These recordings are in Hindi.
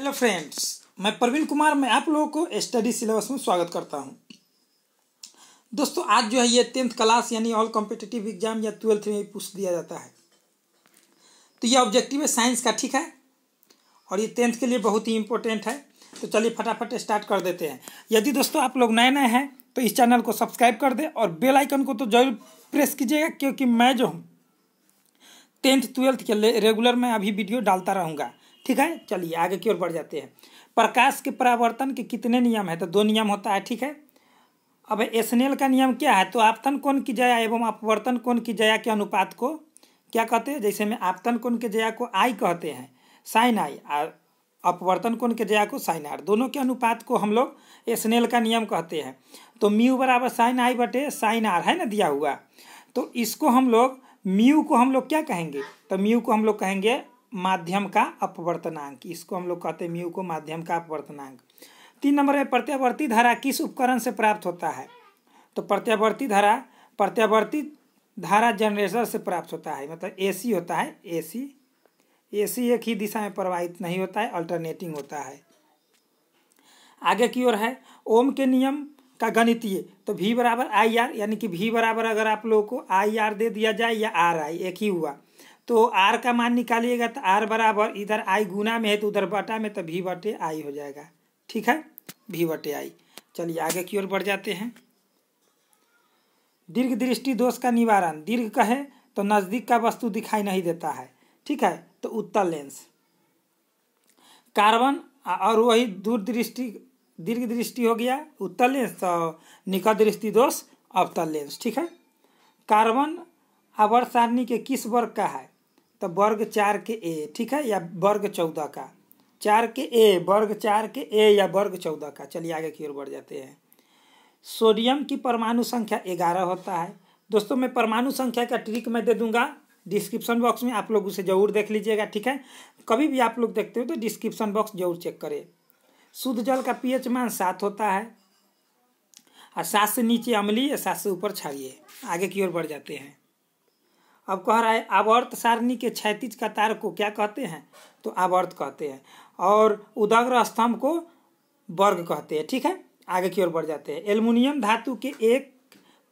हेलो फ्रेंड्स मैं प्रवीण कुमार मैं आप लोगों को स्टडी सिलेबस में स्वागत करता हूं दोस्तों आज जो है ये टेंथ क्लास यानी ऑल कॉम्पिटेटिव एग्जाम या ट्वेल्थ में पूछ दिया जाता है तो ये ऑब्जेक्टिव है साइंस का ठीक है और ये टेंथ के लिए बहुत ही इंपॉर्टेंट है तो चलिए फटाफट स्टार्ट कर देते हैं यदि दोस्तों आप लोग नए नए हैं तो इस चैनल को सब्सक्राइब कर दें और बेल आइकन को तो जरूर प्रेस कीजिएगा क्योंकि मैं जो हूँ टेंथ ट्वेल्थ के रेगुलर मैं अभी वीडियो डालता रहूँगा ठीक है चलिए आगे की ओर बढ़ जाते हैं प्रकाश के परावर्तन के कितने नियम है तो दो नियम होता है ठीक है अब एसनेल का नियम क्या है तो आपतन कोण की जया एवं अपवर्तन कोण की जया के अनुपात को क्या कहते हैं जैसे में आपतन कोण के जया को आई कहते हैं साइन आई और अपवर्तन कोण के जया को साइन आर दोनों के अनुपात को हम लोग एसनेल का नियम कहते हैं तो म्यू बराबर साइन आई बटे साइन आर है ना दिया हुआ तो इसको हम लोग म्यू को हम लोग क्या कहेंगे तो म्यू को हम लोग कहेंगे माध्यम का अपवर्तनांक इसको हम लोग कहते हैं म्यू को माध्यम का अपवर्तनांक तीन नंबर में प्रत्यावर्ती धारा किस उपकरण से प्राप्त होता है तो प्रत्यावर्ती धारा प्रत्यावर्ती धारा जनरेटर से प्राप्त होता है मतलब एसी होता है एसी एसी एक ही दिशा में प्रवाहित नहीं होता है अल्टरनेटिंग होता है आगे की ओर है ओम के नियम का गणितीय तो भी बराबर आई आर यानी कि भी बराबर अगर आप लोगों को आई आर दे दिया जाए या आर आई एक ही हुआ तो आर का मान निकालिएगा तो आर बराबर इधर आई गुना में है तो उधर बटा में तो भी बटे आई हो जाएगा ठीक है भी बटे आई चलिए आगे की ओर बढ़ जाते हैं दीर्घ दृष्टि दोष का निवारण दीर्घ कहे तो नज़दीक का वस्तु दिखाई नहीं देता है ठीक है तो उत्तर लेंस कार्बन और वही दूर दृष्टि दीर्घ दृष्टि हो गया उत्तर लेंस तो निकट दृष्टि दोष अवतल लेंस ठीक है कार्बन अवर सारणी के किस वर्ग का है तो वर्ग चार के ए ठीक है या वर्ग चौदह का चार के ए वर्ग चार के ए या वर्ग चौदह का चलिए आगे की ओर बढ़ जाते हैं सोडियम की परमाणु संख्या ग्यारह होता है दोस्तों मैं परमाणु संख्या का ट्रिक मैं दे दूंगा डिस्क्रिप्शन बॉक्स में आप लोग उसे जरूर देख लीजिएगा ठीक है कभी भी आप लोग देखते हो तो डिस्क्रिप्शन बॉक्स जरूर चेक करें शुद्ध जल का पीएच मान सात होता है और सात से नीचे अमली या सात से ऊपर छाड़िए आगे की ओर बढ़ जाते हैं अब कह रहा है आवर्त सारणी के क्षैतिज कतार को क्या कहते हैं तो आवर्त कहते हैं और उदग्र स्तंभ को वर्ग कहते हैं ठीक है आगे की ओर बढ़ जाते हैं एल्युमिनियम धातु के एक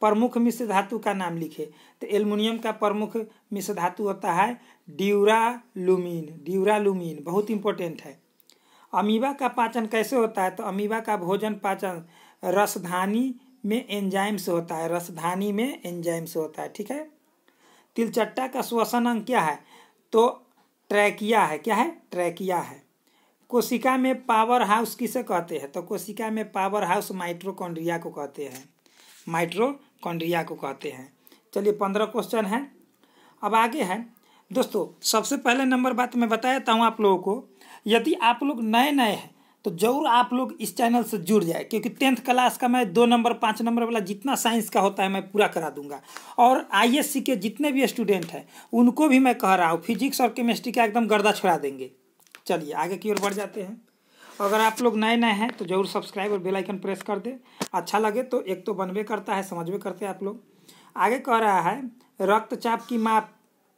प्रमुख मिश्र धातु का नाम लिखे तो एल्युमिनियम का प्रमुख मिश्र धातु होता है ड्यूरालुमिन ड्यूरालुमिन बहुत इंपॉर्टेंट है अमीबा का पाचन कैसे होता है तो अमीबा का भोजन पाचन रसधानी में एंजाइम्स होता है रसधानी में एंजाइम्स होता है ठीक है तिलचट्टा का श्वसन अंग क्या है तो ट्रैकिया है क्या है ट्रैकिया है कोशिका में पावर हाउस किसे कहते हैं तो कोशिका में पावर हाउस माइट्रोकॉन्ड्रिया को कहते हैं माइट्रोकॉन्ड्रिया को कहते हैं चलिए पंद्रह क्वेश्चन है अब आगे है दोस्तों सबसे पहले नंबर बात मैं बताया था हूँ आप लोगों को यदि आप लोग नए नए हैं तो जरूर आप लोग इस चैनल से जुड़ जाए क्योंकि टेंथ क्लास का मैं दो नंबर पाँच नंबर वाला जितना साइंस का होता है मैं पूरा करा दूंगा और आईएससी के जितने भी स्टूडेंट हैं उनको भी मैं कह रहा हूँ फिजिक्स और केमिस्ट्री का एकदम गर्दा छुड़ा देंगे चलिए आगे की ओर बढ़ जाते हैं अगर आप लोग नए नए हैं तो जरूर सब्सक्राइब और बेलाइकन प्रेस कर दें अच्छा लगे तो एक तो बनबे करता है समझबे करते हैं आप लोग आगे कह रहा है रक्तचाप की माप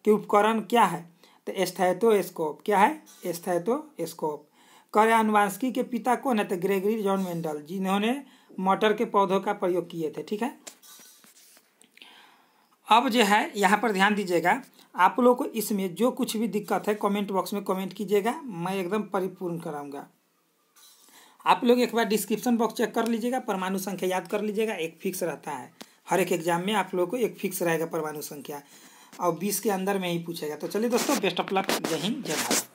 के उपकरण क्या है तो एस्थैटोस्कोप क्या है एस्थैटोस्कोप करयानुवांस्की के पिता कौन है तो ग्रेगरी जॉन मेंडल जिन्होंने मटर के पौधों का प्रयोग किए थे ठीक है अब जो है यहाँ पर ध्यान दीजिएगा आप लोग को इसमें जो कुछ भी दिक्कत है कमेंट बॉक्स में कमेंट कीजिएगा मैं एकदम परिपूर्ण कराऊंगा आप लोग एक बार डिस्क्रिप्शन बॉक्स चेक कर लीजिएगा परमाणु संख्या याद कर लीजिएगा एक फिक्स रहता है हर एक एग्जाम में आप लोगों को एक फिक्स रहेगा परमाणु संख्या और बीस के अंदर में ही पूछेगा तो चलिए दोस्तों बेस्ट ऑफ लक जय हिंद जय भारत